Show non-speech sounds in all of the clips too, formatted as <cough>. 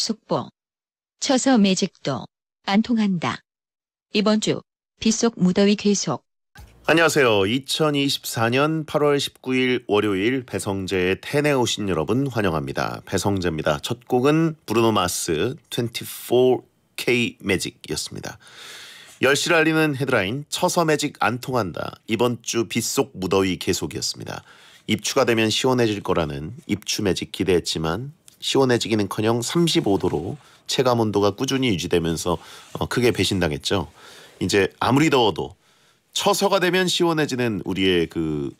속보. 쳐서 매직도 안 통한다. 이번 주 빗속 무더위 계속. 안녕하세요. 2024년 8월 19일 월요일 배성재의 텐에 오신 여러분 환영합니다. 배성재입니다. 첫 곡은 브루노 마스 24K 매직이었습니다. 10시를 알리는 헤드라인 처서 매직 안 통한다. 이번 주 빗속 무더위 계속이었습니다. 입추가 되면 시원해질 거라는 입추 매직 기대했지만 시원해지기는커녕 35도로 체감 온도가 꾸준히 유지되면서 어, 크게 배신당했죠. 이제 아무리 더워도 처서가 되면 시원해지는 우리의 그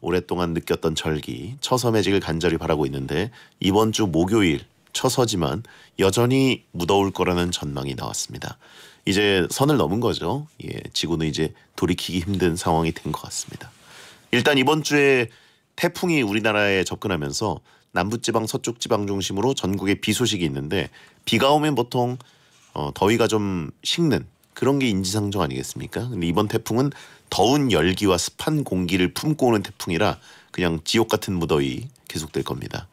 오랫동안 느꼈던 절기 처서 매직을 간절히 바라고 있는데 이번 주 목요일 처서지만 여전히 무더울 거라는 전망이 나왔습니다. 이제 선을 넘은 거죠. 예, 지구는 이제 돌이키기 힘든 상황이 된 것 같습니다. 일단 이번 주에 태풍이 우리나라에 접근하면서 남부지방 서쪽 지방 중심으로 전국에 비 소식이 있는데 비가 오면 보통 어, 더위가 좀 식는 그런 게 인지상정 아니겠습니까? 근데 이번 태풍은 더운 열기와 습한 공기를 품고 오는 태풍이라 그냥 지옥 같은 무더위 계속될 겁니다.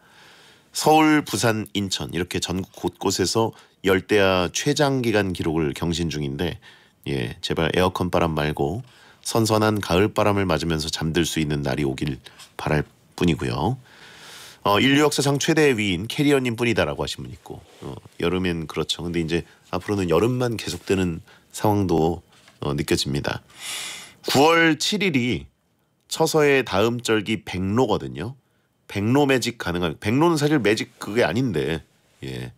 서울, 부산, 인천 이렇게 전국 곳곳에서 열대야 최장 기간 기록을 경신 중인데 예, 제발 에어컨 바람 말고 선선한 가을바람을 맞으면서 잠들 수 있는 날이 오길 바랄 뿐이고요. 어, 인류 역사상 최대의 위인 캐리어님 뿐이다라고 하신 분 있고 어, 여름엔 그렇죠. 근데 이제 앞으로는 여름만 계속되는 상황도 어, 느껴집니다. 9월 7일이 처서의 다음 절기 백로거든요. 백로 매직 가능한 백로는 사실 매직 그게 아닌데 예.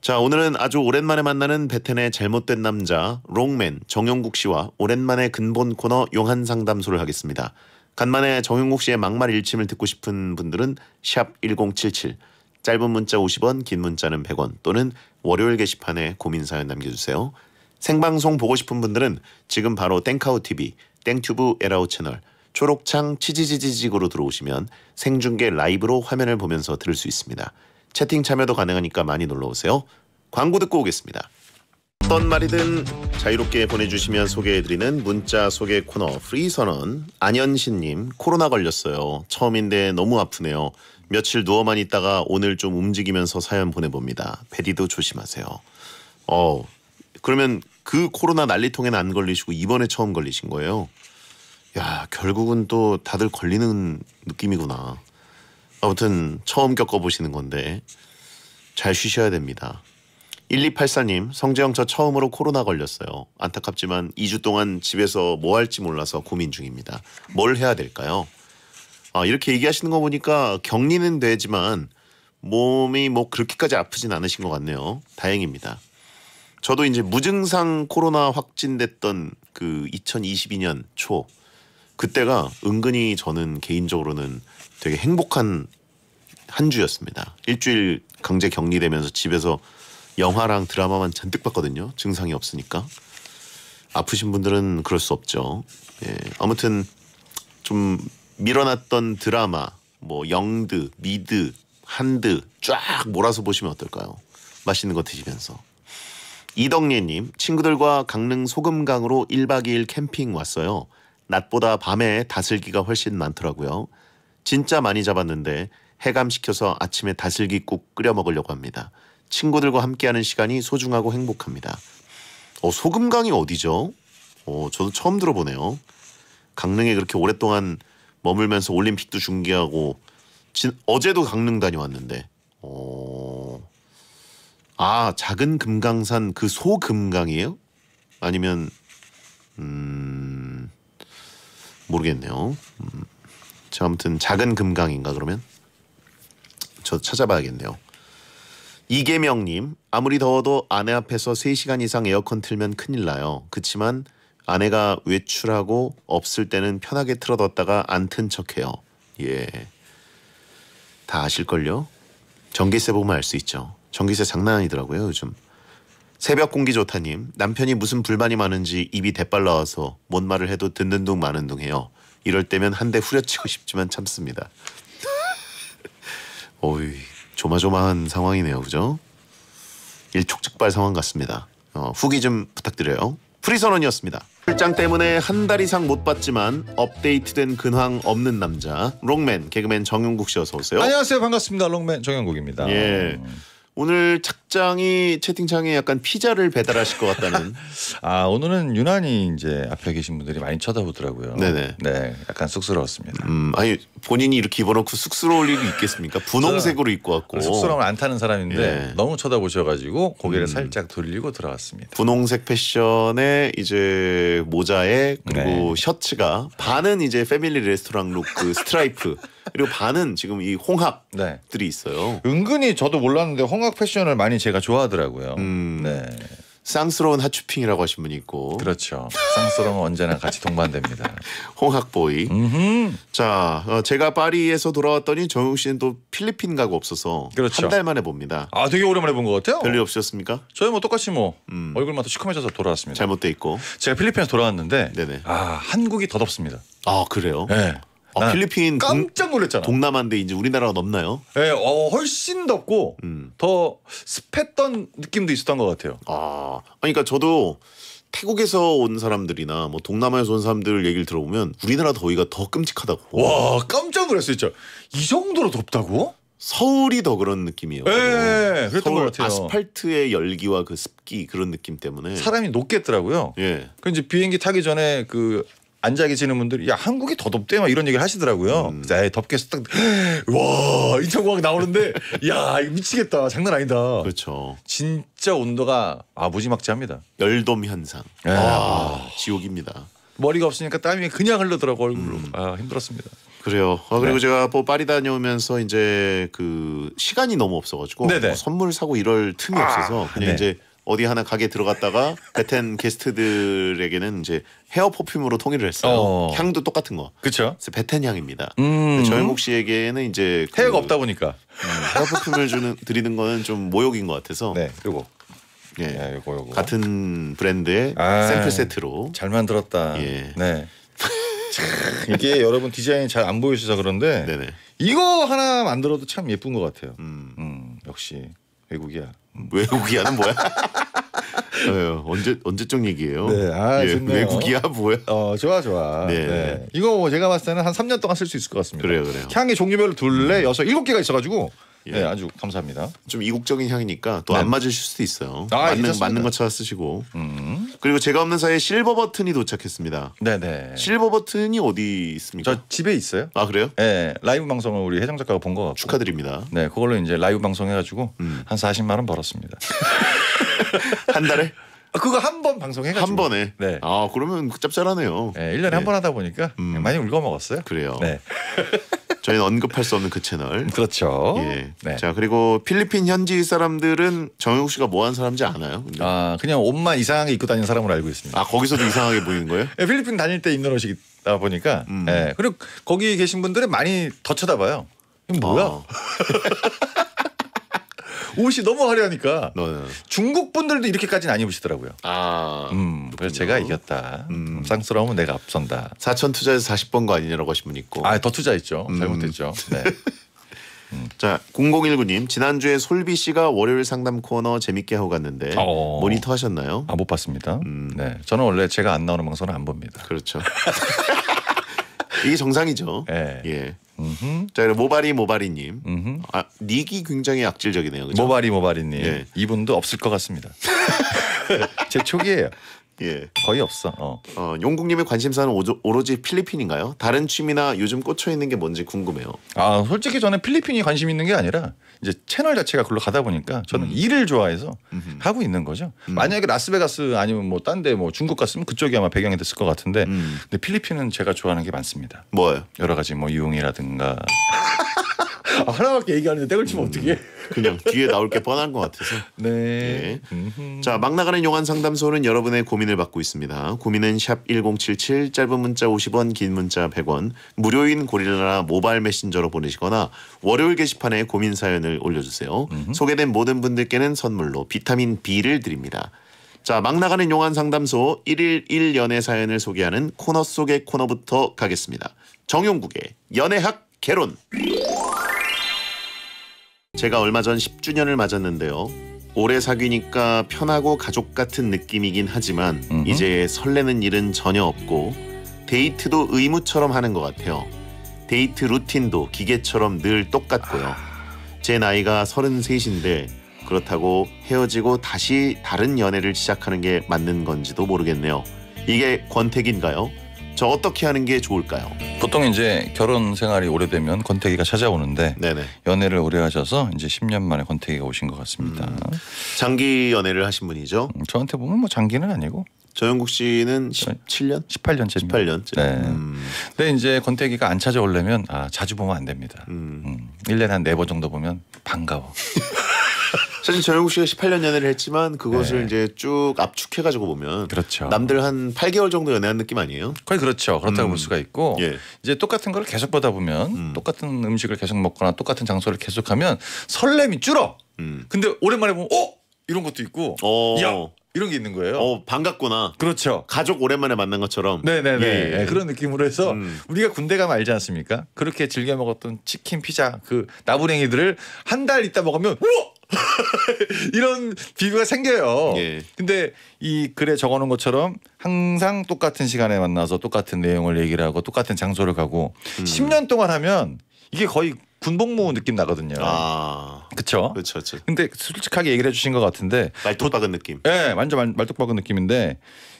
자, 오늘은 아주 오랜만에 만나는 베텐의 잘못된 남자 롱맨 정용국 씨와 오랜만에 근본 코너 용한 상담소를 하겠습니다. 간만에 정용국 씨의 막말 일침을 듣고 싶은 분들은 샵1077 짧은 문자 50원, 긴 문자는 100원 또는 월요일 게시판에 고민 사연 남겨 주세요. 생방송 보고 싶은 분들은 지금 바로 땡카우 TV, 땡튜브 에라우 채널 초록창 치지지지직으로 들어오시면 생중계 라이브로 화면을 보면서 들을 수 있습니다. 채팅 참여도 가능하니까 많이 놀러 오세요. 광고 듣고 오겠습니다. 어떤 말이든 자유롭게 보내주시면 소개해드리는 문자 소개 코너 프리선언 안현신님 코로나 걸렸어요. 처음인데 너무 아프네요. 며칠 누워만 있다가 오늘 좀 움직이면서 사연 보내봅니다. 배리도 조심하세요. 어 그러면 그 코로나 난리통에는 안 걸리시고 이번에 처음 걸리신 거예요? 야 결국은 또 다들 걸리는 느낌이구나. 아무튼 처음 겪어보시는 건데 잘 쉬셔야 됩니다. 1284님, 성재형 저 처음으로 코로나 걸렸어요. 안타깝지만 2주 동안 집에서 뭐 할지 몰라서 고민 중입니다. 뭘 해야 될까요? 아, 이렇게 얘기하시는 거 보니까 격리는 되지만 몸이 뭐 그렇게까지 아프진 않으신 것 같네요. 다행입니다. 저도 이제 무증상 코로나 확진됐던 그 2022년 초 그때가 은근히 저는 개인적으로는 되게 행복한 한 주였습니다. 일주일 강제 격리되면서 집에서 영화랑 드라마만 잔뜩 봤거든요. 증상이 없으니까. 아프신 분들은 그럴 수 없죠. 예, 아무튼 좀 밀어놨던 드라마 뭐 영드, 미드, 한드 쫙 몰아서 보시면 어떨까요? 맛있는 거 드시면서. 이덕례님 친구들과 강릉 소금강으로 1박 2일 캠핑 왔어요. 낮보다 밤에 다슬기가 훨씬 많더라고요. 진짜 많이 잡았는데 해감시켜서 아침에 다슬기국 끓여 먹으려고 합니다. 친구들과 함께하는 시간이 소중하고 행복합니다. 어, 소금강이 어디죠? 어, 저도 처음 들어보네요. 강릉에 그렇게 오랫동안 머물면서 올림픽도 중계하고 진, 어제도 강릉 다녀왔는데 어... 아 작은 금강산 그 소금강이에요? 아니면 음... 모르겠네요. 음... 저 아무튼 작은 금강인가 그러면 저 찾아봐야겠네요. 이계명님 아무리 더워도 아내 앞에서 3시간 이상 에어컨 틀면 큰일 나요. 그치만 아내가 외출하고 없을 때는 편하게 틀어뒀다가 안튼 척해요. 예. 다 아실걸요? 전기세 보면 알 수 있죠. 전기세 장난 아니더라고요 요즘. 새벽 공기 좋다님 남편이 무슨 불만이 많은지 입이 대빨 나와서 뭔 말을 해도 듣는 둥 마는 둥 해요. 이럴 때면 한 대 후려치고 싶지만 참습니다. 오이 조마조마한 상황이네요, 그죠? 일촉즉발 상황 같습니다. 어, 후기 좀 부탁드려요. 프리선언이었습니다. 출장 때문에 한 달 이상 못 봤지만 업데이트된 근황 없는 남자 롱맨 개그맨 정용국 씨 어서 오세요. 안녕하세요 반갑습니다 롱맨 정영국입니다. 예. 오늘 착장이 채팅창에 약간 피자를 배달하실 것 같다는. <laughs> 아 오늘은 유난히 이제 앞에 계신 분들이 많이 쳐다보더라고요. 네네. 네, 약간 쑥스러웠습니다. 음, 아니 본인이 이렇게 입어놓고 쑥스러울 일이 있겠습니까? 분홍색으로 입고 왔고. 쑥스러움을 안 타는 사람인데 예. 너무 쳐다보셔가지고 고개를 음. 살짝 돌리고 들어갔습니다. 분홍색 패션에 이제 모자에 그리고 네. 셔츠가 반은 이제 패밀리 레스토랑 룩그 스트라이프. 그리고 반은 지금 이 홍학들이 네. 있어요. 은근히 저도 몰랐는데 홍학 패션을 많이 제가 좋아하더라고요. 음, 네. 쌍스러운 하추핑이라고 하신 분이 있고 그렇죠. 쌍스러움은 언제나 같이 동반됩니다. <laughs> 홍학보이. 음흠. 자, 어, 제가 파리에서 돌아왔더니 정용 씨는 또 필리핀 가고 없어서 그렇죠. 한달 만에 봅니다. 아 되게 오랜만에 본 것 같아요. 별일 없으셨습니까? 저희 뭐 똑같이 뭐 음. 얼굴만 더 시커매져서 돌아왔습니다. 잘못돼 있고. 제가 필리핀에서 돌아왔는데 네네. 아 한국이 더덥습니다. 아 그래요? 네. 아, 필리핀 깜짝 놀랐잖아. 동남아인데 이제 우리나라가 넘나요? 네, 어, 훨씬 덥고 음. 더 습했던 느낌도 있었던 것 같아요. 아, 그러니까 저도 태국에서 온 사람들이나 뭐 동남아에서 온 사람들 얘기를 들어보면 우리나라 더위가 더 끔찍하다고. 와, 깜짝 놀랐어요, 이 정도로 덥다고? 서울이 더 그런 느낌이에요. 예, 예 그랬던 것 같아요. 아스팔트의 열기와 그 습기 그런 느낌 때문에 사람이 녹겠더라고요. 예. 그 이제 비행기 타기 전에 그 앉아 계시는 분들이 야 한국이 더 덥대 막 이런 얘기를 하시더라고요. 음. 에 덥게 해서 딱와 인천공항 나오는데 야 이거 미치겠다 장난 아니다. 그렇죠. 진짜 온도가 아무지막지합니다. 열돔 현상. 아, 아, 지옥입니다. 머리가 없으니까 땀이 그냥 흘러들어고 얼굴로 음. 아 힘들었습니다. 그래요. 아, 그리고 네. 제가 뭐 파리 다녀오면서 이제 그 시간이 너무 없어가지고 뭐 선물 사고 이럴 틈이 아, 없어서 그냥 네. 이제 어디 하나 가게 들어갔다가 <laughs> 베텐 게스트들에게는 이제 헤어 퍼퓸으로 통일을 했어요. 어. 향도 똑같은 거. 그렇죠. 베텐 향입니다. 음. 조영국 씨에게는 이제 그 헤어가 그, 없다 보니까 음, 헤어 퍼퓸을 주는 드리는 거는 좀 모욕인 것 같아서. 네. 그리고 예, 야, 요거, 요거. 같은 브랜드의 아, 샘플 세트로 잘 만들었다. 예. 네. 이게 여러분 디자인이 잘 안 보이셔서 그런데 네네. 이거 하나 만들어도 참 예쁜 것 같아요. 음. 음, 역시 외국이야. 외국이야는 뭐야? <laughs> 네, 언제 언제적 얘기예요? 네, 아, 예, 외국이야 뭐야? 어, 좋아 좋아. 네. 네. 이거 뭐 제가 봤을 때는 한 3년 동안 쓸 수 있을 것 같습니다. 그래요, 그래요. 향이 종류별로 둘레 네, 여섯 일곱 개가 있어가지고 예. 네, 아주 감사합니다. 좀 이국적인 향이니까 또안 네. 맞으실 수도 있어요. 아, 예, 맞는 괜찮습니다. 맞는 거 찾아 쓰시고. 음. 그리고 제가 없는 사이에 실버 버튼이 도착했습니다. 네네. 네. 실버 버튼이 어디 있습니까? 저 집에 있어요. 아 그래요? 네, 라이브 방송을 우리 해정 작가가 본거 같고 축하드립니다. 네, 그걸로 이제 라이브 방송해가지고 음. 한 40만 원 벌었습니다. <laughs> 한 달에? 아, 그거 한 번 방송해가지고 한 번에. 네. 아 그러면 그 짭짤하네요. 네, 예, 1년에 네. 한번 하다 보니까 음. 많이 울고 먹었어요. 그래요. 네. <laughs> 저희는 언급할 수 없는 그 채널. 그렇죠. 예. 네. 자 그리고 필리핀 현지 사람들은 정영욱 씨가 뭐한 사람인지 아나요? 근데? 아 그냥 옷만 이상하게 입고 다니는 사람으로 알고 있습니다. 아 거기서도 이상하게 보이는 거예요? 네, <laughs> 필리핀 다닐 때 입는 옷이다 보니까 음. 예. 그리고 거기 계신 분들은 많이 더 쳐다봐요. 뭐야? 아. <laughs> 옷이 너무 화려하니까 네. 중국 분들도 이렇게까지는 안 입으시더라고요. 아, 음, 그래서 제가 이겼다. 음. 음 쌍스러움 내가 앞선다. 4천 투자해서 40번 거 아니냐라고 하신 분 있고. 아, 더 투자했죠. 음. 잘못했죠. 네. <laughs> 음. 자, 0019님 지난주에 솔비 씨가 월요일 상담 코너 재밌게 하고 갔는데 어... 모니터 하셨나요? 아, 못 봤습니다. 음. 네, 저는 원래 제가 안 나오는 방송은 안 봅니다. 그렇죠. <laughs> 이게 정상이죠. 네. 예. 예. 음흠. 자, 그럼 모바리 모바리님. 음흠. 아, 닉이 굉장히 악질적이네요. 그죠? 모바리 모바리님. 네. 이분도 없을 것 같습니다. <laughs> 제초기에요 예. 거의 없어. 어. 어, 용국님의 관심사는 오조, 오로지 필리핀인가요? 다른 취미나 요즘 꽂혀 있는 게 뭔지 궁금해요. 아 솔직히 저는 필리핀이 관심 있는 게 아니라 이제 채널 자체가 글로 가다 보니까 저는 음. 일을 좋아해서 음흠. 하고 있는 거죠. 음. 만약에 라스베가스 아니면 뭐 딴데뭐 뭐 중국 갔으면 그쪽이 아마 배경이 됐을 것 같은데 음. 근데 필리핀은 제가 좋아하는 게 많습니다. 뭐요? 여러 가지 뭐 유흥이라든가. <laughs> 아, 하나밖에 얘기 안 했는데 땡을 치면 어떻게? 음, 그냥 뒤에 나올 게 뻔한 것 같아서. <laughs> 네. 네. 자, 막 나가는 용안 상담소는 여러분의 고민을 받고 있습니다. 고민은 샵 1077 짧은 문자 50원, 긴 문자 100원. 무료인 고릴라 모바일 메신저로 보내시거나 월요일 게시판에 고민 사연을 올려 주세요. 소개된 모든 분들께는 선물로 비타민 B를 드립니다. 자, 막 나가는 용안 상담소 1일 1연애 사연을 소개하는 코너 속의 코너부터 가겠습니다. 정용국의 연애학 개론. 제가 얼마 전 10주년을 맞았는데요. 오래 사귀니까 편하고 가족 같은 느낌이긴 하지만 음흠. 이제 설레는 일은 전혀 없고 데이트도 의무처럼 하는 것 같아요. 데이트 루틴도 기계처럼 늘 똑같고요. 제 나이가 33인데 그렇다고 헤어지고 다시 다른 연애를 시작하는 게 맞는 건지도 모르겠네요. 이게 권태기인가요? 저 어떻게 하는 게 좋을까요? 보통 이제 결혼 생활이 오래되면 권태기가 찾아오는데 네네. 연애를 오래 하셔서 이제 10년 만에 권태기가 오신 것 같습니다. 음. 장기 연애를 하신 분이죠? 음, 저한테 보면 뭐 장기는 아니고 저영국 씨는 17년? 18년째. 18년째. 네. 음. 근데 이제 권태기가 안 찾아오려면 아, 자주 보면 안 됩니다. 음. 음. 1년에 한 4번 정도 보면 반가워. <laughs> 사실 전영국 씨가 18년 연애를 했지만 그것을 네. 이제 쭉 압축해가지고 보면 그렇죠. 남들 한 8개월 정도 연애한 느낌 아니에요? 거의 그렇죠. 그렇다고 음. 볼 수가 있고 예. 이제 똑같은 걸 계속 보다 보면 음. 똑같은 음식을 계속 먹거나 똑같은 장소를 계속하면 설렘이 줄어. 음. 근데 오랜만에 보면 어 이런 것도 있고 어. 야 이런 게 있는 거예요. 어, 반갑구나. 그렇죠. 가족 오랜만에 만난 것처럼. 네네네. 예, 예. 그런 느낌으로 해서 음. 우리가 군대 가면 알지 않습니까? 그렇게 즐겨 먹었던 치킨, 피자, 그 나부랭이들을 한 달 있다 먹으면 우와! <laughs> 이런 비교가 생겨요. 예. 근데 이 글에 적어놓은 것처럼 항상 똑같은 시간에 만나서 똑같은 내용을 얘기를 하고 똑같은 장소를 가고 음. 10년 동안 하면 이게 거의 군복무 느낌 나거든요. 아, 그렇죠. 그렇 근데 솔직하게 얘기를 해주신 것 같은데 말뚝 박은 느낌. 예, 네, 완전 말, 말뚝 박은 느낌인데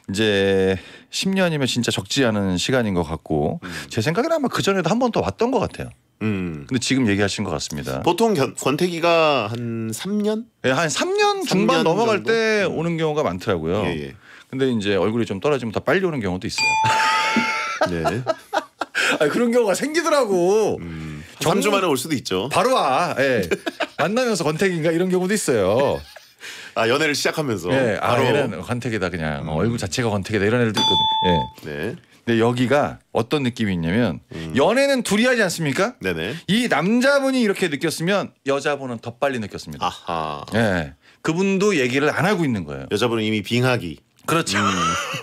이제 10년이면 진짜 적지 않은 시간인 것 같고 음. 제 생각에는 아마 그 전에도 한 번 더 왔던 것 같아요. 음. 근데 지금 얘기하신 것 같습니다. 보통 견, 권태기가 한 3년? 예, 네, 한 3년 중반 3년 넘어갈 정도? 때 음. 오는 경우가 많더라고요. 예, 예. 근데 이제 얼굴이 좀 떨어지면 더 빨리 오는 경우도 있어요. <laughs> 네. 아 그런 경우가 생기더라고. 음, 3주 만에 올 수도 있죠. 바로 와. 예. 만나면서 권태기인가 이런 경우도 있어요. 아 연애를 시작하면서 예, 아, 바로 아, 얘는 권태기다 그냥 음. 얼굴 자체가 권태기다 이런 애들도 있거든요. 예. 네. 근데 여기가 어떤 느낌이 있냐면 음. 연애는 둘이 하지 않습니까? 네네. 이 남자분이 이렇게 느꼈으면 여자분은 더 빨리 느꼈습니다. 아하. 예. 그분도 얘기를 안 하고 있는 거예요. 여자분은 이미 빙하기. 그렇죠. 음.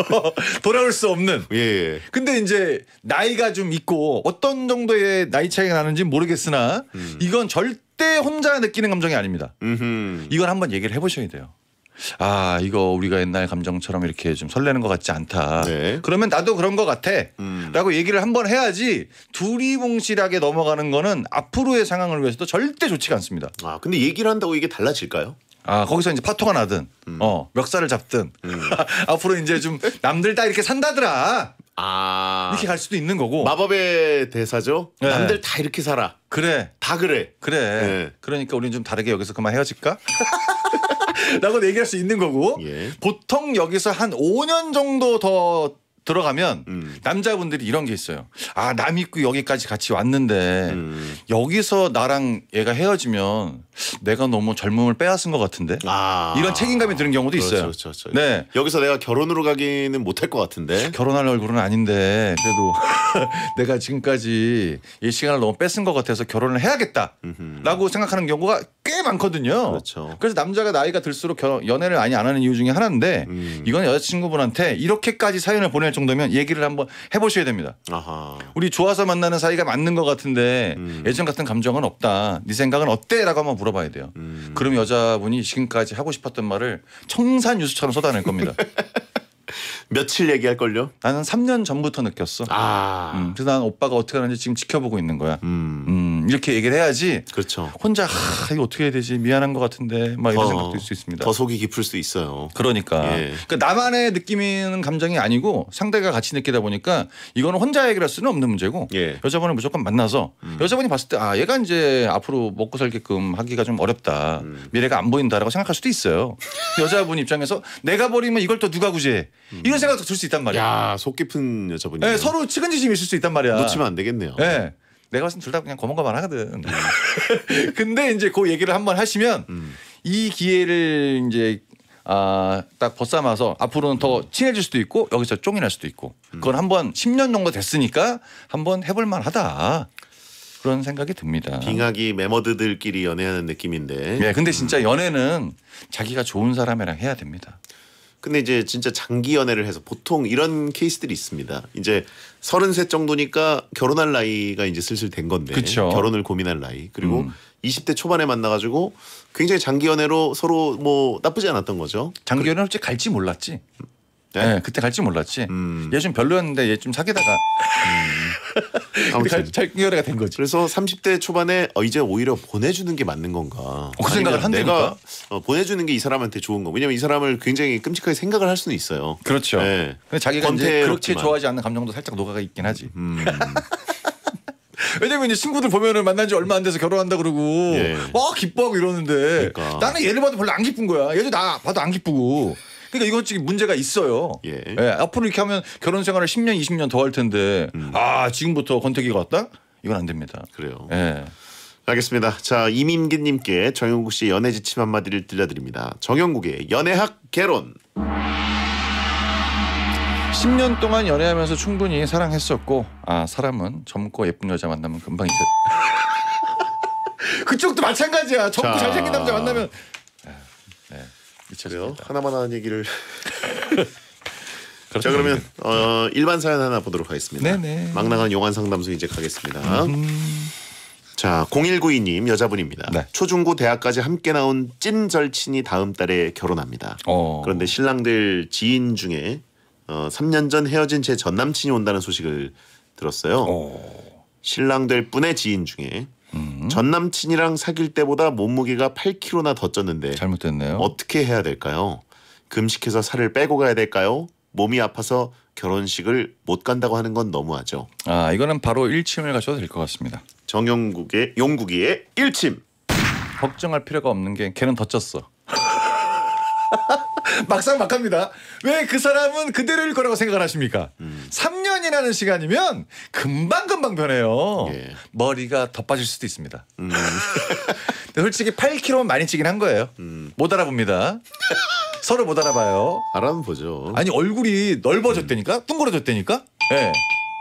<laughs> 돌아올 수 없는. 예, 예. 근데 이제 나이가 좀 있고 어떤 정도의 나이 차이가 나는지 모르겠으나 음. 이건 절대 혼자 느끼는 감정이 아닙니다. 음흠. 이건 한번 얘기를 해보셔야 돼요. 아 이거 우리가 옛날 감정처럼 이렇게 좀 설레는 것 같지 않다. 네. 그러면 나도 그런 것 같아.라고 음. 얘기를 한번 해야지 두리뭉실하게 넘어가는 거는 앞으로의 상황을 위해서도 절대 좋지가 않습니다. 아 근데 얘기를 한다고 이게 달라질까요? 아 거기서 이제 파토가 나든 음. 어 멱살을 잡든 음. <laughs> 앞으로 이제 좀 남들 다 이렇게 산다더라 아 이렇게 갈 수도 있는 거고 마법의 대사죠. 네. 남들 다 이렇게 살아. 그래 다 그래. 그래. 네. 그러니까 우리는 좀 다르게 여기서 그만 헤어질까? <laughs> 라고 얘기할 수 있는 거고 예. 보통 여기서 한 5년 정도 더 들어가면 음. 남자분들이 이런 게 있어요. 아, 남 있고 여기까지 같이 왔는데 음. 여기서 나랑 얘가 헤어지면 내가 너무 젊음을 빼앗은 것 같은데 아. 이런 책임감이 드는 경우도 그렇죠, 있어요. 그렇죠, 그렇죠. 네. 여기서 내가 결혼으로 가기는 못할 것 같은데 결혼할 얼굴은 아닌데 그래도 <laughs> 내가 지금까지 이 시간을 너무 뺏은 것 같아서 결혼을 해야겠다라고 생각하는 경우가 꽤 많거든요. 그렇죠. 그래서 남자가 나이가 들수록 연애를 많이 안 하는 이유 중에 하나인데 음. 이건 여자친구분한테 이렇게까지 사연을 보낼 정도면 얘기를 한번 해보셔야 됩니다. 아하. 우리 좋아서 만나는 사이가 맞는 것 같은데 음. 예전 같은 감정은 없다. 네 생각은 어때?라고 한번 물어봐야 돼요. 음. 그럼 여자분이 지금까지 하고 싶었던 말을 청산 유수처럼 쏟아낼 겁니다. <laughs> 며칠 얘기할 걸요? 나는 3년 전부터 느꼈어. 아. 음, 그래서 난 오빠가 어떻게 하는지 지금 지켜보고 있는 거야. 음. 음, 이렇게 얘기를 해야지. 그렇죠. 혼자 하, 이거 어떻게 해야 되지? 미안한 것 같은데 막 이런 어, 생각도 들수 있습니다. 더 속이 깊을 수 있어요. 그러니까. 예. 그러니까 나만의 느낌인 감정이 아니고 상대가 같이 느끼다 보니까 이거는 혼자 해결할 수는 없는 문제고 예. 여자분을 무조건 만나서 음. 여자분이 봤을 때 아 얘가 이제 앞으로 먹고 살게끔 하기가 좀 어렵다 음. 미래가 안 보인다라고 생각할 수도 있어요. <laughs> 여자분 입장에서 내가 버리면 이걸 또 누가 구제해? 음. 이런 생각도 들 수 있단 말이야. 야, 속 깊은 여자분이. 네, 예, 서로 측은지심이 있을 수 있단 말이야. 놓치면 안 되겠네요. 네. 내가 봤을 땐둘다 그냥 거만거만 하거든. 음. <laughs> 근데 이제 그 얘기를 한번 하시면 음. 이 기회를 이제 아, 딱 벗삼아서 앞으로는 더 친해질 수도 있고 여기서 쫑이날 수도 있고 음. 그건 한번 10년 정도 됐으니까 한번 해볼 만하다. 그런 생각이 듭니다. 빙하기 메머드들끼리 연애하는 느낌인데. 네, 근데 진짜 음. 연애는 자기가 좋은 사람이랑 해야 됩니다. 근데 이제 진짜 장기 연애를 해서 보통 이런 케이스들이 있습니다. 이제 서른셋 정도니까 결혼할 나이가 이제 슬슬 된 건데 그쵸. 결혼을 고민할 나이 그리고 음. 20대 초반에 만나가지고 굉장히 장기 연애로 서로 뭐 나쁘지 않았던 거죠. 장기 연애 솔직 갈지 몰랐지. 네? 네 그때 갈지 몰랐지. 음. 얘좀 별로였는데 얘 좀 사귀다가. 음. 아결해가된 거지. 그래서 30대 초반에 어, 이제 오히려 보내주는 게 맞는 건가? 어, 그 생각을 한다 내가 어, 보내주는 게 이 사람한테 좋은 거. 왜냐면 이 사람을 굉장히 끔찍하게 생각을 할 수는 있어요. 그렇죠. 네. 근데 자기가 이제 그렇게 좋아하지 않는 감정도 살짝 녹아가 있긴 하지. 음. <laughs> 왜냐면 이제 친구들 보면은 만난 지 얼마 안 돼서 결혼한다 그러고 예. 와 기뻐하고 이러는데 그러니까. 나는 얘를 봐도 별로 안 기쁜 거야. 얘도 나 봐도 안 기쁘고 그러니까 이건 지금 문제가 있어요. 예. 예. 앞으로 이렇게 하면 결혼 생활을 10년, 20년 더 할 텐데 음. 아 지금부터 권태기가 왔다? 이건 안 됩니다. 그래요. 예. 알겠습니다. 자 이민기님께 정영국 씨 연애 지침 한마디를 들려드립니다. 정영국의 연애학 개론. 10년 동안 연애하면서 충분히 사랑했었고 아 사람은 젊고 예쁜 여자 만나면 금방 잊어. <laughs> 그쪽도 마찬가지야. 젊고 자. 잘생긴 남자 만나면 그래요? 하나만 하는 얘기를. <laughs> 자 그러면 어, 일반 사연 하나 보도록 하겠습니다. 네네. 막 네. 나간 용안 상담소 이제 가겠습니다. 음. 자 0192님 여자분입니다. 네. 초중고 대학까지 함께 나온 찐 절친이 다음 달에 결혼합니다. 어. 그런데 신랑들 지인 중에 어, 3년 전 헤어진 제전 남친이 온다는 소식을 들었어요. 어. 신랑 될뿐의 지인 중에 음. 전 남친이랑 사귈 때보다 몸무게가 8kg나 더 쪘는데 잘못됐네요. 어떻게 해야 될까요? 금식해서 살을 빼고 가야 될까요? 몸이 아파서 결혼식을 못 간다고 하는 건 너무하죠. 아 이거는 바로 일침을 가셔도 될 것 같습니다. 정용국의 용국이의 일침. 걱정할 필요가 없는 게 걔는 더 쪘어. <laughs> 막상 막합니다. 왜 그 사람은 그대로일 거라고 생각을 하십니까? 음. 하는 시간이면 금방 금방 변해요. 예. 머리가 더 빠질 수도 있습니다. 음. <laughs> 솔직히 8kg는 많이 찌긴 한 거예요. 음. 못 알아봅니다. <laughs> 서로 못 알아봐요. 알아는 보죠. 아니 얼굴이 넓어졌다니까, 음. 둥그러졌다니까. 예. 네.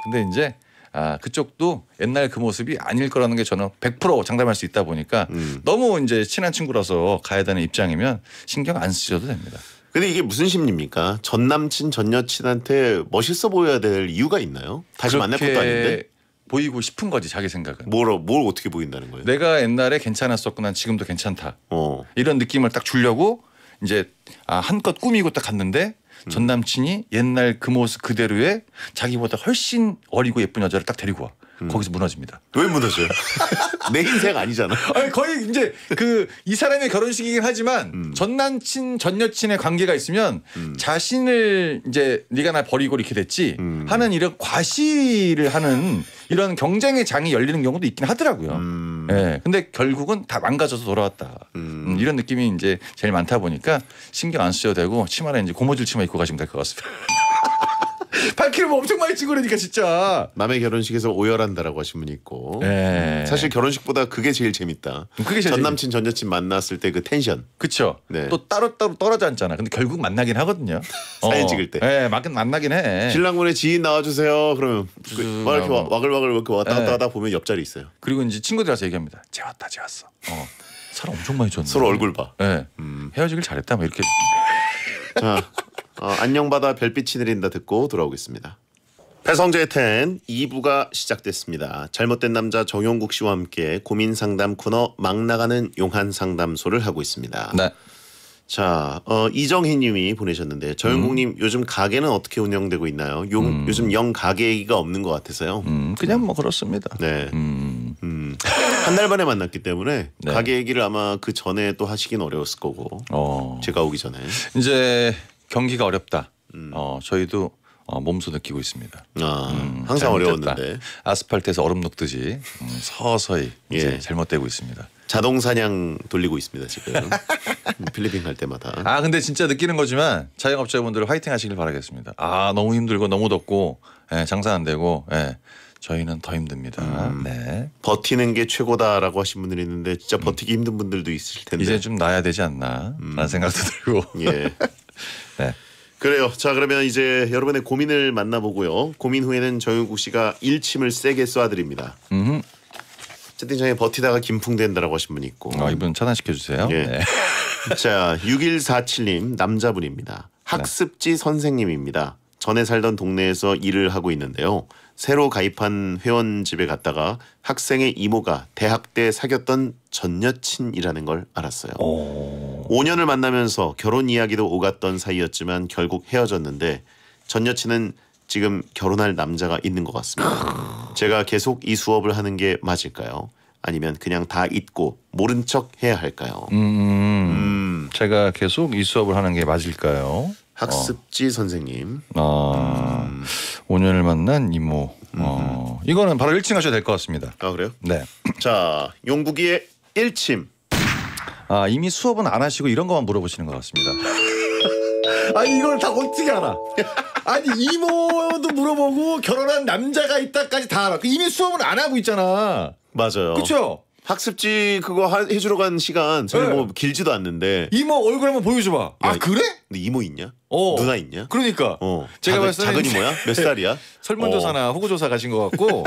근데 이제 아, 그쪽도 옛날 그 모습이 아닐 거라는 게 저는 100% 장담할 수 있다 보니까 음. 너무 이제 친한 친구라서 가야되는 입장이면 신경 안 쓰셔도 됩니다. 근데 이게 무슨 심리입니까? 전 남친 전 여친한테 멋있어 보여야 될 이유가 있나요? 다시 만날 것도 아닌데. 보이고 싶은 거지 자기 생각은. 뭐로 뭘 어떻게 보인다는 거예요? 내가 옛날에 괜찮았었구나 지금도 괜찮다. 어. 이런 느낌을 딱 주려고 이제 아, 한껏 꾸미고 딱 갔는데 음. 전 남친이 옛날 그 모습 그대로의 자기보다 훨씬 어리고 예쁜 여자를 딱 데리고 와. 음. 거기서 무너집니다. 왜 무너져요? <laughs> 내 인생 아니잖아. 아니, 거의 이제 그 이 사람의 결혼식이긴 하지만 음. 전 남친 전 여친의 관계가 있으면 음. 자신을 이제 네가 나 버리고 이렇게 됐지 음. 하는 이런 과시를 하는 이런 경쟁의 장이 열리는 경우도 있긴 하더라고요. 음. 예. 네, 근데 결국은 다 망가져서 돌아왔다. 음. 음. 이런 느낌이 이제 제일 많다 보니까 신경 안 쓰셔도 되고 치마는 이제 고무줄 치마 입고 가시면 될 것 같습니다. 8키리뭐 <laughs> 엄청 많이 찍으그니까 진짜. 남의 결혼식에서 오열한다라고 하신 분이 있고. 네. 사실 결혼식보다 그게 제일 재밌다. 음, 그게 제일 전 남친 전 여친 만났을 때 그 텐션. 그쵸. 네. 또 따로 따로 떨어져 앉잖아. 근데 결국 만나긴 하거든요. <laughs> 사진 어. 찍을 때. 네, 막 만나긴 해. 신랑분의 지인 나와주세요. 그러면 그, 음. 막 이렇게 와, 어. 와글와글 이렇게 왔다 갔다 예. 하다 보면 옆자리 있어요. 그리고 이제 친구들 와서 얘기합니다. 재 왔다, 재 왔어. 어. 사람 엄청 많이 줬네. 서로 얼굴 봐. 네. 음. 헤어지길 잘했다. 막 이렇게. 자. <laughs> 어, 안녕 바다 별빛이 내린다 듣고 돌아오겠습니다. 배성재의 텐 2부가 시작됐습니다. 잘못된 남자 정용국 씨와 함께 고민 상담 코너 막 나가는 용한 상담소를 하고 있습니다. 네. 자, 어, 이정희 님이 보내셨는데 정용국 님 음. 요즘 가게는 어떻게 운영되고 있나요? 요, 음. 요즘 영 가게가 없는 것 같아서요. 음, 그냥 뭐 그렇습니다. 네. 음. 음. 한달 만에 만났기 때문에 네. 가게 얘기를 아마 그 전에 또 하시긴 어려웠을 거고. 어. 제가 오기 전에. 이제 경기가 어렵다. 음. 어, 저희도 어, 몸소 느끼고 있습니다. 아, 음, 항상 어려웠는데 아스팔트에서 얼음 녹듯이 음, 서서히 예. 이제 잘못되고 있습니다. 자동 사냥 돌리고 있습니다 지금 음, 필리핀 갈 때마다. 아 근데 진짜 느끼는 거지만 자영업자분들 화이팅하시길 바라겠습니다. 아 너무 힘들고 너무 덥고 예, 장사 안 되고 예, 저희는 더 힘듭니다. 음, 네. 버티는 게 최고다라고 하신 분들이 있는데 진짜 버티기 음. 힘든 분들도 있을 텐데 이제 좀 나야 되지 않나라는 음. 생각도 들고. 예. 네. 그래요. 자 그러면 이제 여러분의 고민을 만나보고요. 고민 후에는 정윤국 씨가 일침을 세게 쏴드립니다. 음. 채팅창에 버티다가 김풍된다라고 하신 분이 있고. 아 이분 차단시켜 주세요. 예. 네. <laughs> 자 6147님 남자분입니다. 학습지 선생님입니다. 전에 살던 동네에서 일을 하고 있는데요. 새로 가입한 회원 집에 갔다가 학생의 이모가 대학 때 사귀었던 전 여친이라는 걸 알았어요. 오. 5년을 만나면서 결혼 이야기도 오갔던 사이였지만 결국 헤어졌는데 전 여친은 지금 결혼할 남자가 있는 것 같습니다. 제가 계속 이 수업을 하는 게 맞을까요? 아니면 그냥 다 잊고 모른 척 해야 할까요? 음, 음. 음. 제가 계속 이 수업을 하는 게 맞을까요? 학습지 어. 선생님. 아. 음. 5년을 만난 이모. 어, 이거는 바로 1층 하셔야 될것 같습니다. 아 그래요? 네. 자 용국이의 일침. 아 이미 수업은 안 하시고 이런 것만 물어보시는 것 같습니다. <laughs> 아 이걸 다 어떻게 알아? 아니 이모도 물어보고 결혼한 남자가 있다까지 다 알아. 그 이미 수업은 안 하고 있잖아. 맞아요. 그렇죠? 학습지 그거 하, 해주러 간 시간 저희 네. 뭐 길지도 않는데 이모 얼굴 한번 보여줘봐. 아 그래? 근데 이모 있냐? 어. 누나 있냐? 그러니까. 어. 제가 작은, 봤을 때 작은 이모야? 몇 살이야? <laughs> 설문조사나 어. 후보조사 가신 것 같고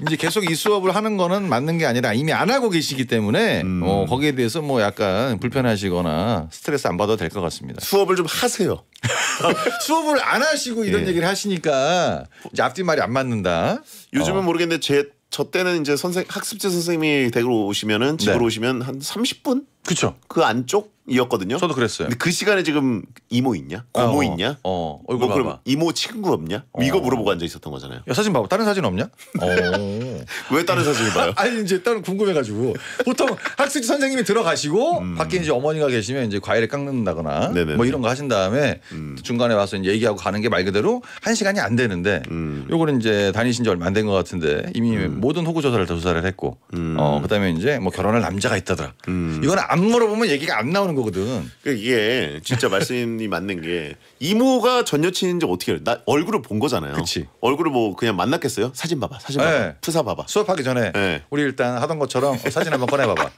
<laughs> 이제 계속 이 수업을 하는 거는 맞는 게 아니라 이미 안 하고 계시기 때문에 음. 어, 거기에 대해서 뭐 약간 불편하시거나 스트레스 안 받아도 될 것 같습니다. 수업을 좀 하세요. <laughs> 수업을 안 하시고 이런 예. 얘기를 하시니까 이제 앞뒤 말이 안 맞는다. 요즘은 어. 모르겠는데 제저 때는 이제 선생 학습지 선생님이 댁으로 오시면은 집으로 네. 오시면 한 30분? 그쵸. 그 안쪽이었거든요. 저도 그랬어요. 근데 그 시간에 지금 이모 있냐? 고모 어, 있냐? 어, 어 얼굴 뭐 그럼 이모 친구 없냐? 어. 이거 물어보고 앉아 있었던 거잖아요. 야, 사진 봐봐. 다른 사진 없냐? <laughs> 어. 왜 다른 사진을 봐요? <laughs> 아니 이제 따로 궁금해가지고 보통 학습지 선생님이 들어가시고 음. 밖에 이제 어머니가 계시면 이제 과일을 깎는다거나 네네네. 뭐 이런 거 하신 다음에 음. 중간에 와서 이제 얘기하고 가는 게 말 그대로 한 시간이 안 되는데 음. 요거는 이제 다니신 지 얼마 안 된 것 같은데 이미 음. 모든 호구 조사를 다 조사를 했고 음. 어 그다음에 이제 뭐 결혼할 남자가 있다더라 음. 이건 안 물어보면 얘기가 안 나오는 거거든. 그러니까 이게 진짜 말씀이 맞는 게 이모가 전 여친인지 어떻게 알나 얼굴을 본 거잖아요. 그치. 얼굴을 뭐 그냥 만났겠어요? 사진 봐봐, 사진 봐봐, 네. 사 봐. 봐봐 수업하기 전에 네. 우리 일단 하던 것처럼 <laughs> 사진 한번 꺼내봐봐.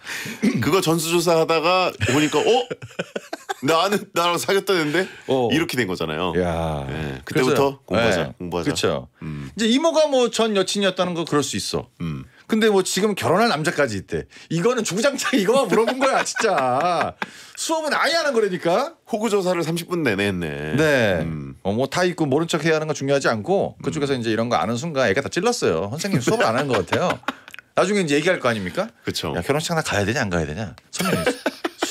그거 전수조사 하다가 보니까 어? 나는 나랑 사귀었다는데 어. 이렇게 된 거잖아요. 야. 네. 그때부터 그래서, 공부하자. 예. 공부하자. 그렇죠. 음. 이제 이모가 뭐 전 여친이었다는 거 그럴 수 있어. 음. 근데 뭐 지금 결혼할 남자까지 있대. 이거는 주구장창 <laughs> 이거만 물어본 거야 진짜. 수업은 아예 안 한 거라니까. 호구 조사를 30분 내내 했네. 네. 음. 어, 뭐다 있고 모른 척 해야 하는 거 중요하지 않고 그쪽에서 이제 이런 거 아는 순간 애가 다 찔렀어요. 선생님 수업을 안한는것 같아요. 나중에 이제 얘기할 거 아닙니까? 그렇죠. 결혼식 장나 가야 되냐 안 가야 되냐. 선생님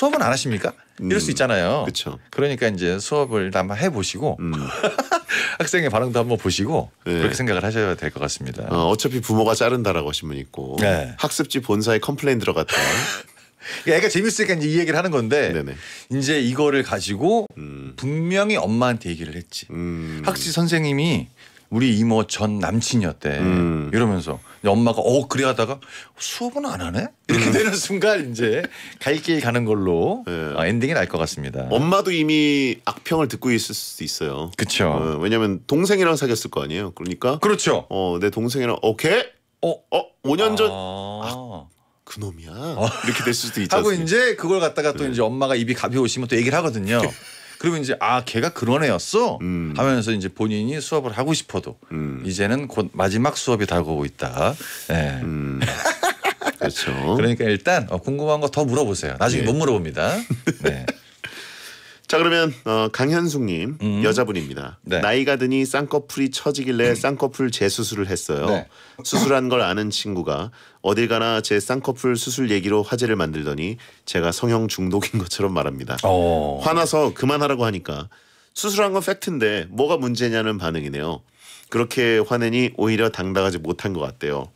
수업은 안 하십니까? 이럴 음, 수 있잖아요. 그렇죠. 그러니까 이제 수업을 한번 해보시고 음. <laughs> 학생의 반응도 한번 보시고 네. 그렇게 생각을 하셔야 될 것 같습니다. 어, 차피 부모가 자른다라고 하신 분 있고 네. 학습지 본사에 컴플레인 들어갔다. <laughs> 그러니까 애가 재밌으니까 이제 이 얘기를 하는 건데 네네. 이제 이거를 가지고 음. 분명히 엄마한테 얘기를 했지. 음. 학습지 선생님이 우리 이모 전 남친이었대. 음. 이러면서 엄마가 어 그래 하다가 수업은 안 하네 이렇게 음. 되는 순간 이제 갈 길 가는 걸로 네. 엔딩이 날 것 같습니다. 엄마도 이미 악평을 듣고 있을 수도 있어요. 그렇죠. 어, 왜냐하면 동생이랑 사귀었을 거 아니에요. 그러니까 그렇죠. 어내 동생이랑 오케이 어 어 5년 어, 전 아. 아. 그놈이야 어. 이렇게 될 수도 있죠. <laughs> 하고 이제 그걸 갖다가 또 네. 이제 엄마가 입이 가벼우시면 또 얘기를 하거든요. <laughs> 그리고 이제 아 걔가 그런 애였어 음. 하면서 이제 본인이 수업을 하고 싶어도 음. 이제는 곧 마지막 수업이 다가오고 있다. 네. 음. 그렇죠. <laughs> 그러니까 일단 어, 궁금한 거 더 물어보세요. 나중에 예. 못 물어봅니다. 네. <laughs> 자 그러면 어, 강현숙님 음. 여자분입니다. 네. 나이가 드니 쌍꺼풀이 처지길래 음. 쌍꺼풀 재수술을 했어요. 네. 수술한 걸 아는 친구가 어딜 가나 제 쌍꺼풀 수술 얘기로 화제를 만들더니 제가 성형 중독인 것처럼 말합니다. 오. 어. 화나서 그만하라고 하니까 수술한 건 팩트인데 뭐가 문제냐는 반응이네요. 그렇게 화내니 오히려 당당하지 못한 것 같대요.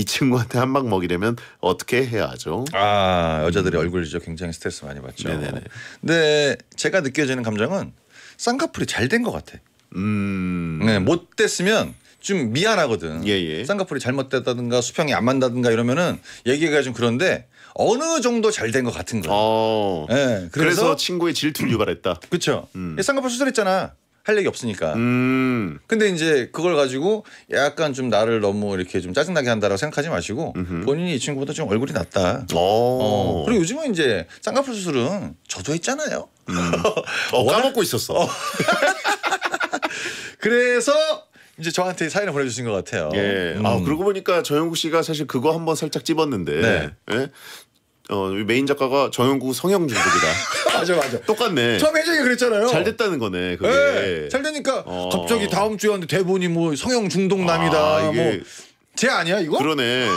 이 친구한테 한방 먹이려면 어떻게 해야 하죠? 아 여자들의 얼굴이죠. 굉장히 스트레스 많이 받죠. 네네네. 근데 제가 느껴지는 감정은 쌍꺼풀이 잘 된 것 같아. 음. 네, 못 됐으면 좀 미안하거든. 예, 예. 쌍꺼풀이 잘못됐다든가 수평이 안 맞다든가 이러면은 얘기가 좀 그런데 어느 정도 잘 된 것 같은 거야. 어. 네, 그래서, 그래서 친구의 질투를 유발했다. 그렇죠. 음. 쌍꺼풀 수술했잖아. 할 얘기 없으니까. 음. 근데 이제 그걸 가지고 약간 좀 나를 너무 이렇게 좀 짜증나게 한다라고 생각하지 마시고 음흠. 본인이 이 친구보다 좀 얼굴이 낫다. 어. 어. 그리고 요즘은 이제 쌍꺼풀 수술은 저도 했잖아요. 음. <laughs> 어, 까먹고 있었어. 어. <laughs> 그래서 이제 저한테 사연을 보내주신 것 같아요. 예. 아, 음. 아 그러고 보니까 저영국 씨가 사실 그거 한번 살짝 찝었는데 네. 예? 어, 메인 작가가 정영구 성형중독이다. <laughs> 맞아 맞아. 똑같네. 처음 회장이 그랬잖아요. 잘 됐다는 거네. 그게. 네, 잘 되니까 어. 갑자기 다음 주에 왔는데 대본이 뭐 성형중독남이다. 아, 이게... 뭐. 제 아니야 이거? 그러네.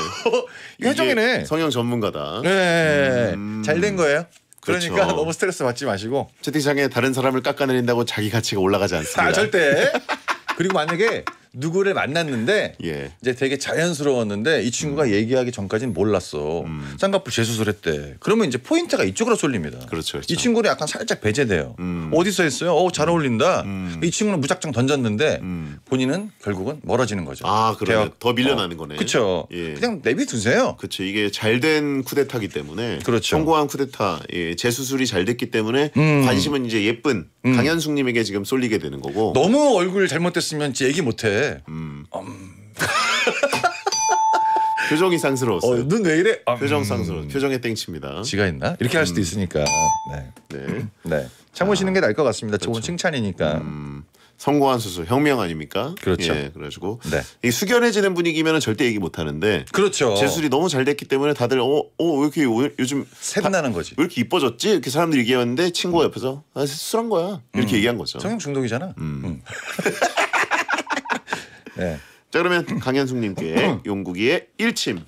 회정이네. <laughs> 성형 전문가다. 네. 음... 잘된 거예요. 그러니까 그렇죠. 너무 스트레스 받지 마시고 채팅창에 다른 사람을 깎아내린다고 자기 가치가 올라가지 않습니다. 아, 절대. <laughs> 그리고 만약에 누구를 만났는데 예. 이제 되게 자연스러웠는데 이 친구가 음. 얘기하기 전까지는 몰랐어. 음. 쌍꺼풀 재수술 했대. 그러면 이제 포인트가 이쪽으로 쏠립니다. 그렇죠, 그렇죠. 이 친구는 약간 살짝 배제돼요. 음. 어디서 했어요? 어, 잘 어울린다. 음. 이 친구는 무작정 던졌는데 음. 본인은 결국은 멀어지는 거죠. 아, 그래요. 더 밀려나는 어. 거네. 그렇죠. 예. 그냥 내비두세요. 그렇죠. 이게 잘 된 쿠데타기 때문에 그렇죠. 성공한 쿠데타 예. 재수술이 잘 됐기 때문에 음. 관심은 이제 예쁜 강현숙님에게 지금 쏠리게 되는 거고 너무 얼굴 잘못됐으면 얘기 못해. 음. 음. <laughs> 표정이 상스러웠어요. 어, 눈왜 이래? 아, 음. 표정 상스러워. 표정에 땡칩니다. 지가 있나? 이렇게 할 수도 음. 있으니까. 네. 네. <clears throat> 네. 참고시는 아, 게 나을 것 같습니다. 그렇죠. 칭찬이니까. 음. 성공한 수술 혁명 아닙니까? 그렇죠. 예, 그래가지고 네. 이 숙연해지는 분위기면 절대 얘기 못 하는데 그렇죠. 제술이 너무 잘 됐기 때문에 다들 어어왜 이렇게 요즘 샘나는 거지? 왜 이렇게 이뻐졌지? 이렇게 사람들이 얘기하는데 친구가 옆에서 아, 술한 거야 이렇게 음. 얘기한 거죠. 성형 중독이잖아. 음. 음. <laughs> 네. 자 그러면 강현숙님께 <laughs> 용국이의 일침.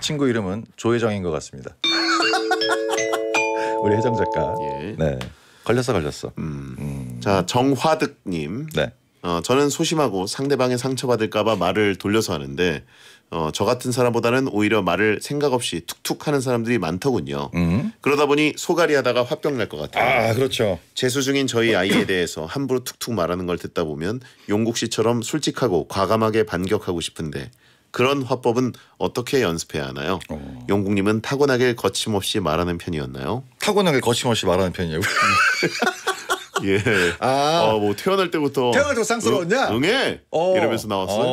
친구 이름은 조회정인 것 같습니다. <laughs> 우리 회장 작가. 예. 네. 걸렸어 걸렸어. 음. 음. 자 정화득님. 네. 어, 저는 소심하고 상대방의 상처받을까봐 말을 돌려서 하는데 어, 저 같은 사람보다는 오히려 말을 생각 없이 툭툭 하는 사람들이 많더군요. 음. 그러다 보니 소갈이하다가 화병 날 것 같아요. 아 그렇죠. 재수 중인 저희 아이에 대해서 함부로 툭툭 말하는 걸 듣다 보면 용국 씨처럼 솔직하고 과감하게 반격하고 싶은데 그런 화법은 어떻게 연습해야 하나요? 어. 용국님은 타고나게 거침없이 말하는 편이었나요? 타고나게 거침없이 말하는 편이에요. <laughs> 예. 아. 어, 뭐 태어날 때부터 태어날 때부터 쌍스러웠냐? 응, 해 어. 이러면서 나왔어요. 어.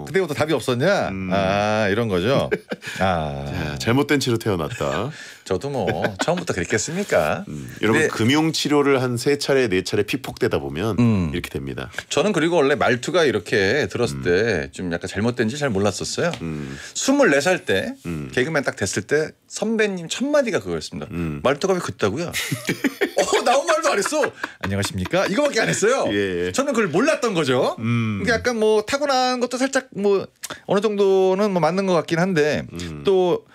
어. 그때부터 답이 없었냐? 음. 아 이런 거죠. <laughs> 아 자, 잘못된 치로 태어났다. 저도 뭐 처음부터 그랬겠습니까? 음, 여러분 근데, 금융 치료를 한 세 차례 네 차례 피폭되다 보면 음. 이렇게 됩니다. 저는 그리고 원래 말투가 이렇게 들었을 음. 때좀 약간 잘못된지 잘 몰랐었어요. 음. 24살 때 음. 개그맨 딱 됐을 때 선배님 첫 마디가 그거였습니다. 음. 말투가 왜 그따구요? <laughs> 어 나온 말 하나도 안 했어. 안녕하십니까? 이거밖에 안 했어요. 예. 예. 저는 그걸 몰랐던 거죠. 음. 그러 그러니까 약간 뭐 타고난 것도 살짝 뭐 어느 정도는 뭐 맞는 것 같긴 한데 음. 또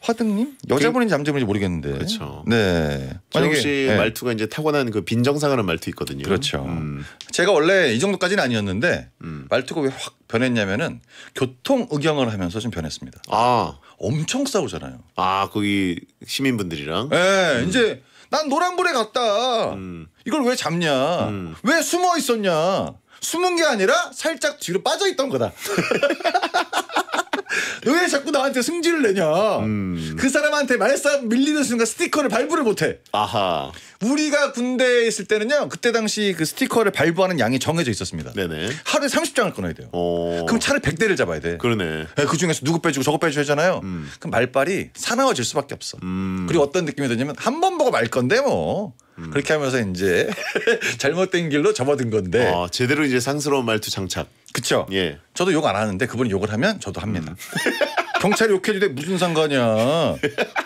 화등님 여자분인지 남자분인지 모르겠는데. 그렇죠. 네. 만약에 씨 네. 예. 말투가 이제 타고난 그 빈정상하는 말투 있거든요. 그렇죠. 음. 제가 원래 이 정도까지는 아니었는데 음. 말투가 왜 확 변했냐면은 교통 의경을 하면서 좀 변했습니다. 아. 엄청 싸우잖아요. 아 거기 시민분들이랑. 네. 음. 이제 난 노란불에 갔다. 음. 이걸 왜 잡냐? 음. 왜 숨어 있었냐? 숨은 게 아니라 살짝 뒤로 빠져 있던 거다. <laughs> <laughs> 왜 자꾸 나한테 승질을 내냐. 음. 그 사람한테 말싸움 밀리는 순간 스티커를 발부를 못해. 아하. 우리가 군대에 있을 때는요. 그때 당시 그 스티커를 발부하는 양이 정해져 있었습니다. 네네. 하루에 30장을 끊어야 돼요. 오. 그럼 차를 100대를 잡아야 돼. 그러네. 예, 그 중에서 누구 빼주고 저거 빼주고 하잖아요. 음. 그럼 말빨이 사나워질 수밖에 없어. 음. 그리고 어떤 느낌이 드냐면 한 번 보고 말 건데 뭐. 음. 그렇게 하면서 이제 <laughs> 잘못된 길로 접어든 건데. 어, 제대로 이제 상스러운 말투 장착. 그쵸. 예. 저도 욕 안 하는데 그분이 욕을 하면 저도 합니다. 음. <laughs> 경찰 욕해주되 무슨 상관이야.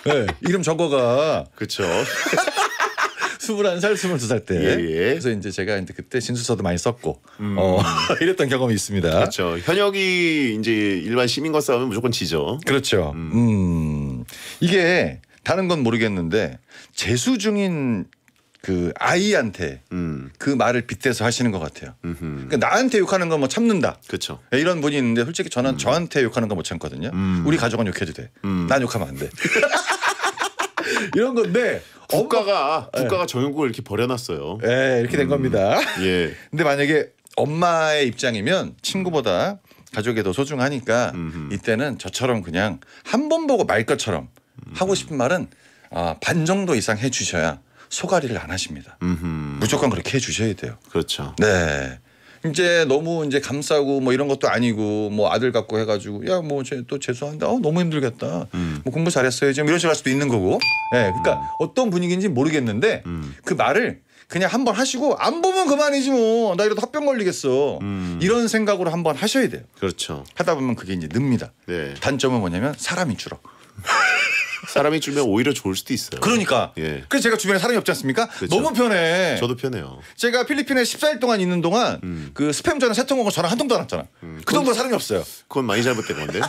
네, 이름 적어가. 그쵸. 21살, <laughs> 22살 때. 예, 예. 그래서 이제 제가 이제 그때 진술서도 많이 썼고 음. 어, <laughs> 이랬던 경험이 있습니다. 그렇죠. 현역이 이제 일반 시민과 싸우면 무조건 지죠. 그렇죠. 음. 음. 이게 다른 건 모르겠는데 재수 중인 그 아이한테 음. 그 말을 빗대서 하시는 것 같아요. 그러니까 나한테 욕하는 건뭐 참는다. 그렇 네, 이런 분이 있는데 솔직히 저는 음. 저한테 욕하는 건못 참거든요. 음. 우리 가족은 욕해도 돼. 음. 난 욕하면 안 돼. <laughs> 이런 건데 네. 국가가 엄마, 국가가 예. 네. 정영국을 이렇게 버려놨어요. 예, 이렇게 된 음. 겁니다. 예. <laughs> 근데 만약에 엄마의 입장이면 친구보다 가족이 더 소중하니까 음흠. 이때는 저처럼 그냥 한 번 보고 말 것처럼 음. 하고 싶은 말은 아, 반 정도 이상 해주셔야 소가리를 안 하십니다. 음흠. 무조건 그렇게 해 주셔야 돼요. 그렇죠. 네. 이제 너무 이제 감싸고 뭐 이런 것도 아니고 뭐 아들 갖고 해가지고 야 뭐또 재수한다 어 너무 힘들겠다 음. 뭐 공부 잘했어요 지금 이런 식으로 할 수도 있는 거고 예 네, 그러니까 음. 어떤 분위기인지 모르겠는데 음. 그 말을 그냥 한 번 하시고 안 보면 그만이지 뭐나 이러다 합병 걸리겠어 음. 이런 생각으로 한 번 하셔야 돼요 그렇죠 하다 보면 그게 이제 늡니다 네. 단점은 뭐냐면 사람이 줄어 사람이 주면 오히려 좋을 수도 있어요. 그러니까. 예. 그래서 제가 주변에 사람이 없지 않습니까? 그렇죠. 너무 편해. 저도 편해요. 제가 필리핀에 14일 동안 있는 동안 음. 그 스팸 전화 세통 오고 전화 한 통도 안 왔잖아. 음. 그 정도로 사람이 없어요. 그건 많이 잘못된 건데.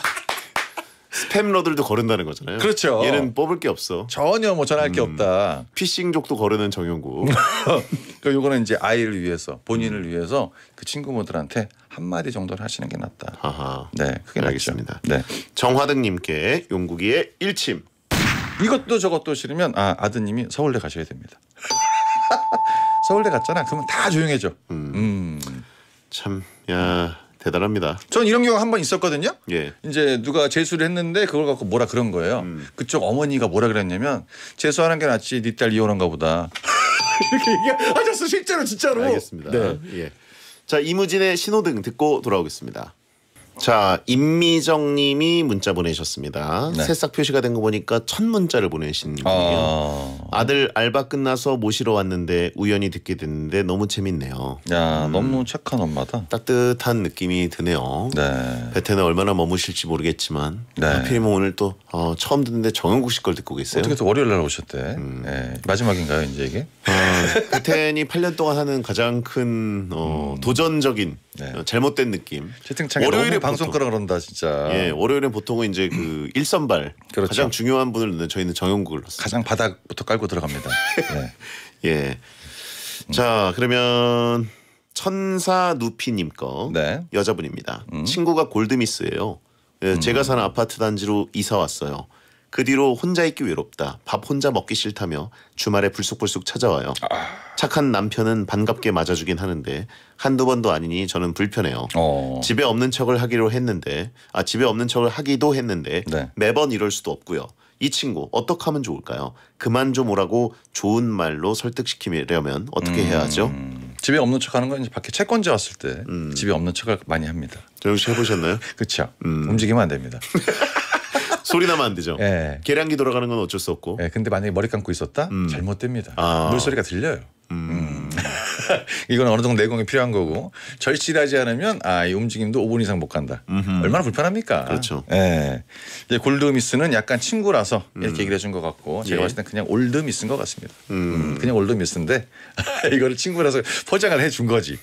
스팸러들도 거른다는 거잖아요. 그렇죠. 얘는 뽑을 게 없어. 전혀 뭐 전할 화 음, 게 없다. 피싱족도 거르는 정용구. <laughs> 그 요거는 이제 아이를 위해서 본인을 위해서 그 친구분들한테 한 마디 정도를 하시는 게 낫다. 아하. 네, 그게 알겠습니다. 네. 정화등님께 용국이의 일침. 이것도 저것도 싫으면 아 아드님이 서울대 가셔야 됩니다. <laughs> 서울대 갔잖아. 그러면 다 조용해져. 음. 음. 참, 야 대단합니다. 전 이런 경우 한 번 있었거든요. 예. 이제 누가 재수를 했는데 그걸 갖고 뭐라 그런 거예요. 음. 그쪽 어머니가 뭐라 그랬냐면 재수하는 게 낫지 네딸 이혼한가 보다. <laughs> 이렇게 얘기하. 아저 실제로 진짜로. 알겠습니다. 네. 예. 자 이무진의 신호등 듣고 돌아오겠습니다. 자, 임미정 님이 문자 보내셨습니다. 네. 새싹 표시가 된 거 보니까 첫 문자를 보내신 분이요. 어... 아. 아들 알바 끝나서 모시러 왔는데 우연히 듣게 됐는데 너무 재밌네요. 야, 음, 너무 착한 엄마다. 따뜻한 느낌이 드네요. 네. 베테는 얼마나 머무실지 모르겠지만 네. 하필이면 오늘 또 어, 처음 듣는데 정은국 씨 걸 듣고 계세요. 어떻게 또 월요일 날 오셨대. 음. 네. 마지막인가요, 이제 이게? 어, 아, 베텐이 8년 동안 하는 가장 큰 어, 음. 도전적인 네. 어, 잘못된 느낌. 채팅창에 월요일에 방 방송 보통. 끌어 그런다 진짜. 예, 월요일엔 보통은 이제 그 음. 일선발 그렇죠. 가장 중요한 분을 넣는 저희는 정영국을 넣습니 가장 바닥부터 깔고 들어갑니다. <laughs> 예. 예. 자 그러면 천사 누피님 거 네. 여자분입니다. 음. 친구가 골드미스예요. 예, 제가 음. 사는 아파트 단지로 이사 왔어요. 그 뒤로 혼자 있기 외롭다. 밥 혼자 먹기 싫다며 주말에 불쑥불쑥 찾아와요. 아... 착한 남편은 반갑게 맞아주긴 하는데 한두 번도 아니니 저는 불편해요. 어... 집에 없는 척을 하기로 했는데 아 집에 없는 척을 하기도 했는데 네. 매번 이럴 수도 없고요. 이 친구 어떻게 하면 좋을까요? 그만 좀 오라고 좋은 말로 설득시키려면 어떻게 해야 하죠? 음. 집에 없는 척하는 건 이제 밖에 채권자 왔을 때 음... 집에 없는 척을 많이 합니다. 정씨 해보셨나요? <laughs> 그렇죠. 음... 움직이면 안 됩니다. <laughs> 소리 나면 안 되죠. 예. 계량기 돌아가는 건 어쩔 수 없고. 예, 근데 만약에 머리 감고 있었다? 음. 잘못됩니다. 아. 물소리가 들려요. 음. 음. <laughs> 이건 어느 정도 내공이 필요한 거고 절실하지 않으면 아이 움직임도 5분 이상 못 간다. 음흠. 얼마나 불편합니까? 그렇죠. 예. 골드미스는 약간 친구라서 음. 이렇게 얘기를 해준 것 같고 제가 예. 봤을 땐 그냥 올드미스인 것 같습니다. 음. 음 그냥 올드미스인데 <laughs> 이거를 친구라서 포장을 해 준 거지.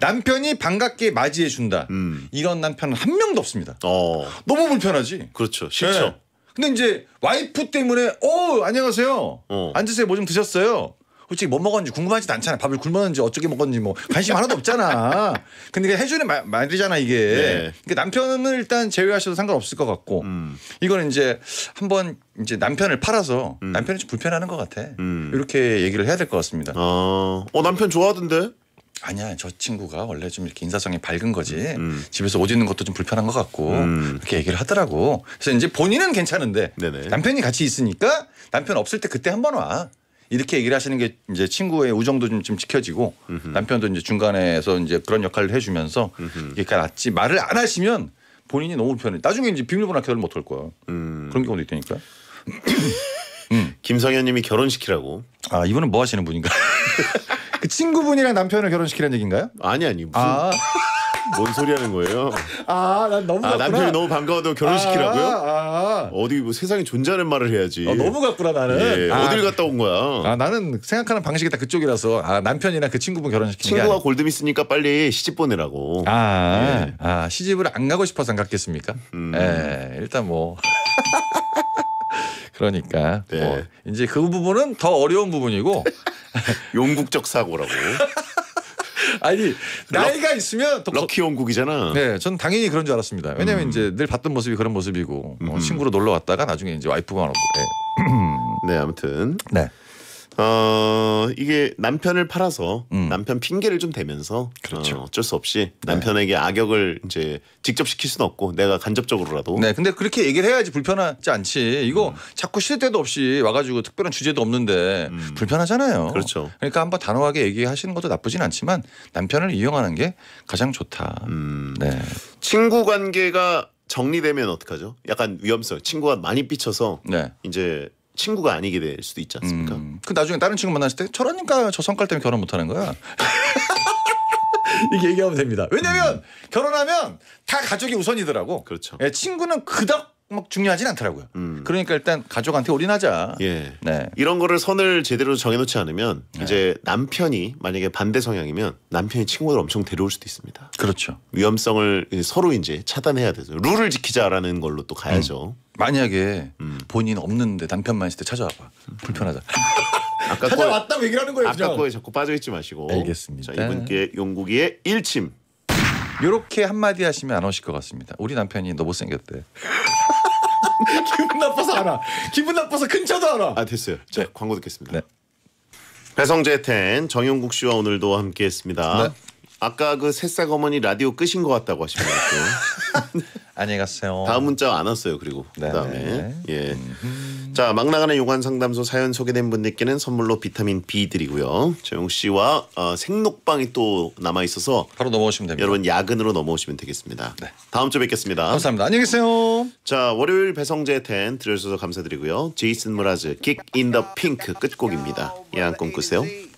남편이 반갑게 맞이해 준다. 음. 이런 남편은 한 명도 없습니다. 어. 너무 불편하지. 그렇죠. 싫죠. 네. 근데 이제 와이프 때문에 어 안녕하세요. 어. 앉으세요. 뭐 좀 드셨어요? 솔직히 뭐 먹었는지 궁금하지도 않잖아. 밥을 굶었는지 어떻게 먹었는지 뭐 관심 하나도 없잖아. <laughs> 근데 해주는 말, 말이잖아 이게. 네. 그러니까 남편을 일단 제외하셔도 상관없을 것 같고 음. 이거는 이제 한번 이제 남편을 팔아서 음. 남편이 좀 불편하는 것 같아. 음. 이렇게 얘기를 해야 될 것 같습니다. 어, 어 남편 좋아하던데. 아니야 저 친구가 원래 좀 이렇게 인사성이 밝은 거지 음, 음. 집에서 옷 입는 것도 좀 불편한 것 같고 음. 이렇게 얘기를 하더라고 그래서 이제 본인은 괜찮은데 네네. 남편이 같이 있으니까 남편 없을 때 그때 한번와 이렇게 얘기를 하시는 게 이제 친구의 우정도 좀, 지켜지고 음흠. 남편도 이제 중간에서 이제 그런 역할을 해주면서 음흠. 이게 그러니까 낫지 말을 안 하시면 본인이 너무 불편해 나중에 이제 비밀번호 결혼 못할 거야 음. 그런 경우도 있다니까 김성현님이 결혼시키라고 아 이분은 뭐 하시는 분인가 <laughs> 그 친구분이랑 남편을 결혼시키는 얘기인가요? 아니 아니 무슨 아. 뭔 소리 하는 거예요? 아, 난 너무 아, 남편이 너무 반가워도 결혼시키라고요? 아, 아. 어디 뭐 세상에 존재하는 말을 해야지. 어, 너무 갔구나 나는. 예, 아. 어딜 갔다 온 거야? 아, 나는 생각하는 방식이 다 그쪽이라서 아, 남편이나 그 친구분 결혼시키는 친구가 골드 있으니까 빨리 시집 보내라고. 아, 예. 아 시집을 안 가고 싶어서 안 갔겠습니까? 음. 예, 일단 뭐. <laughs> 그러니까 네. 뭐 이제 그 부분은 더 어려운 부분이고 <laughs> 용국적 사고라고. <laughs> 아니 나이가 있으면 더 럭키 영국이잖아. 네, 전 당연히 그런 줄 알았습니다. 왜냐면 음. 이제 늘 봤던 모습이 그런 모습이고 뭐 음. 어, 친구로 놀러 왔다가 나중에 이제 와이프가 예. 네, 아무튼 네. 어 이게 남편을 팔아서 음. 남편 핑계를 좀 대면서 그렇죠. 어, 어쩔 수 없이 네. 남편에게 네. 악역을 이제 직접 시킬 수는 없고 내가 간접적으로라도 네 근데 그렇게 얘기를 해야지 불편하지 않지 이거 음. 자꾸 쉴 데도 없이 와가지고 특별한 주제도 없는데 음. 불편하잖아요 그렇죠 그러니까 한번 단호하게 얘기하시는 것도 나쁘진 않지만 남편을 이용하는 게 가장 좋다 음. 네 친구 관계가 정리되면 어떡하죠 약간 위험성 친구가 많이 삐쳐서 네. 이제 친구가 아니게 될 수도 있지 않습니까? 음. 그 나중에 다른 친구 만났을 때 저러니까 저 성깔 때문에 결혼 못하는 거야. <laughs> 이렇게 얘기하면 됩니다. 왜냐하면 음. 결혼하면 다 가족이 우선이더라고. 그렇죠. 예, 친구는 그닥 막 중요하진 않더라고요. 음. 그러니까 일단 가족한테 올인하자. 예. 네. 이런 거를 선을 제대로 정해놓지 않으면 네. 이제 남편이 만약에 반대 성향이면 남편이 친구를 엄청 데려올 수도 있습니다. 그렇죠. 위험성을 서로 이제 차단해야 되죠. 룰을 지키자라는 걸로 또 가야죠. 음. 만약에 음. 본인 없는데 남편만 있을 때 찾아와봐. 불편하다. 음. 아까 찾아왔다고 얘기는 거예요. 아까 거에 자꾸 빠져있지 마시고. 알겠습니다. 자, 이분께 용국이의 일침. 요렇게 한마디 하시면 안 오실 것 같습니다. 우리 남편이 너 못생겼대. <laughs> 기분 나빠서 알아. 기분 나빠서 근처도 알아. 아 됐어요. 자 네. 광고 듣겠습니다. 네. 배성재 텐 정용국 씨와 오늘도 함께했습니다. 네. 아까 그 새싹 어머니 라디오 끄신 것 같다고 하시면서 <laughs> 안녕히 가세요. 다음 문자 안 왔어요. 그리고 네, 네. 그다음에 예. 음. 자, 막 나가는 요관 상담소 사연 소개된 분들께는 선물로 비타민 B 드리고요. 조용 씨와 어, 생록빵이 또 남아 있어서 바로 넘어오시면 됩니다. 여러분 야근으로 넘어오시면 되겠습니다. 네. 다음 주에 뵙겠습니다. 감사합니다. 안녕히 계세요. 자, 월요일 배성재 텐들려주셔서 감사드리고요. 제이슨 무라즈 킥 인 더 핑크 끝곡입니다. 예안 꿈꾸세요.